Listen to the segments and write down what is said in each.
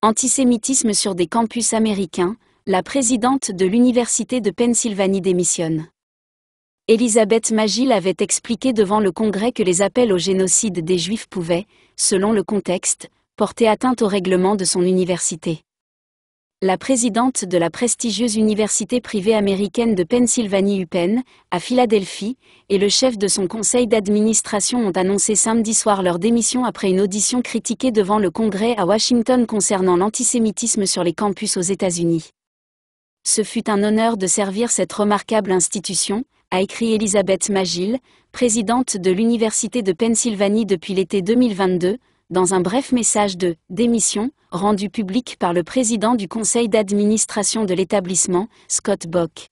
Antisémitisme sur des campus américains, la présidente de l'Université de Pennsylvanie démissionne. Elisabeth Magil avait expliqué devant le Congrès que les appels au génocide des Juifs pouvaient, selon le contexte, porter atteinte au règlement de son université la présidente de la prestigieuse université privée américaine de Pennsylvanie UPenn, à Philadelphie, et le chef de son conseil d'administration ont annoncé samedi soir leur démission après une audition critiquée devant le Congrès à Washington concernant l'antisémitisme sur les campus aux États-Unis. Ce fut un honneur de servir cette remarquable institution, a écrit Elizabeth Magill, présidente de l'Université de Pennsylvanie depuis l'été 2022, dans un bref message de démission rendu public par le président du conseil d'administration de l'établissement, Scott Bock.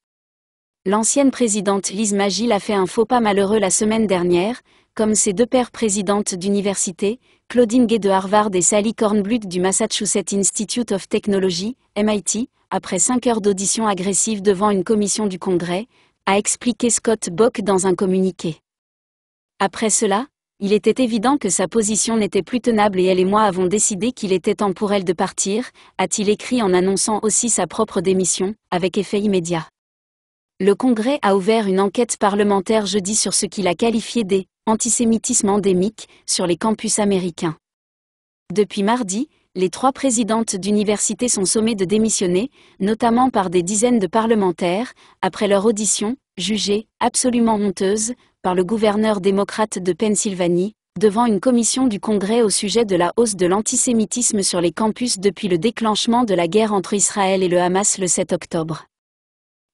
L'ancienne présidente Liz Magill a fait un faux pas malheureux la semaine dernière, comme ses deux pères présidentes d'université, Claudine Gay de Harvard et Sally Kornbluth du Massachusetts Institute of Technology, MIT, après cinq heures d'audition agressive devant une commission du Congrès, a expliqué Scott Bock dans un communiqué. Après cela, il était évident que sa position n'était plus tenable et elle et moi avons décidé qu'il était temps pour elle de partir, a-t-il écrit en annonçant aussi sa propre démission, avec effet immédiat. Le Congrès a ouvert une enquête parlementaire jeudi sur ce qu'il a qualifié d'antisémitisme endémique sur les campus américains. Depuis mardi, les trois présidentes d'universités sont sommées de démissionner, notamment par des dizaines de parlementaires, après leur audition, jugée absolument honteuse, par le gouverneur démocrate de Pennsylvanie, devant une commission du Congrès au sujet de la hausse de l'antisémitisme sur les campus depuis le déclenchement de la guerre entre Israël et le Hamas le 7 octobre.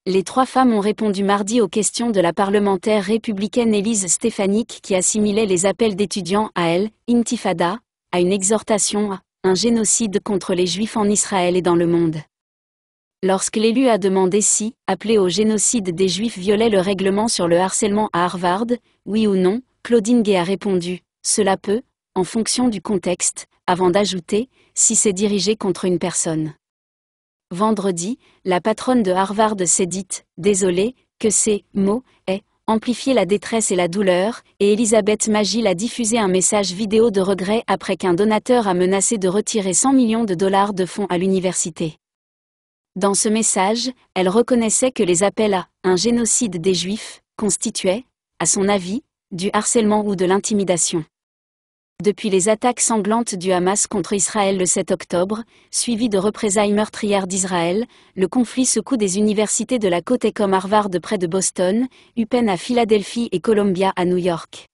Les trois femmes ont répondu mardi aux questions de la parlementaire républicaine Elise Stefanik qui assimilait les appels d'étudiants à elle, Intifada, à une exhortation à un génocide contre les juifs en Israël et dans le monde. Lorsque l'élu a demandé si, appelé au génocide des Juifs violait le règlement sur le harcèlement à Harvard, oui ou non, Claudine Gay a répondu Cela peut, en fonction du contexte, avant d'ajouter si c'est dirigé contre une personne. Vendredi, la patronne de Harvard s'est dite Désolée, que ces mots aient amplifié la détresse et la douleur, et Elisabeth Magil a diffusé un message vidéo de regret après qu'un donateur a menacé de retirer 100 millions de dollars de fonds à l'université. Dans ce message, elle reconnaissait que les appels à un génocide des Juifs constituaient, à son avis, du harcèlement ou de l'intimidation. Depuis les attaques sanglantes du Hamas contre Israël le 7 octobre, suivies de représailles meurtrières d'Israël, le conflit secoue des universités de la côte comme Harvard près de Boston, UPenn à Philadelphie et Columbia à New York.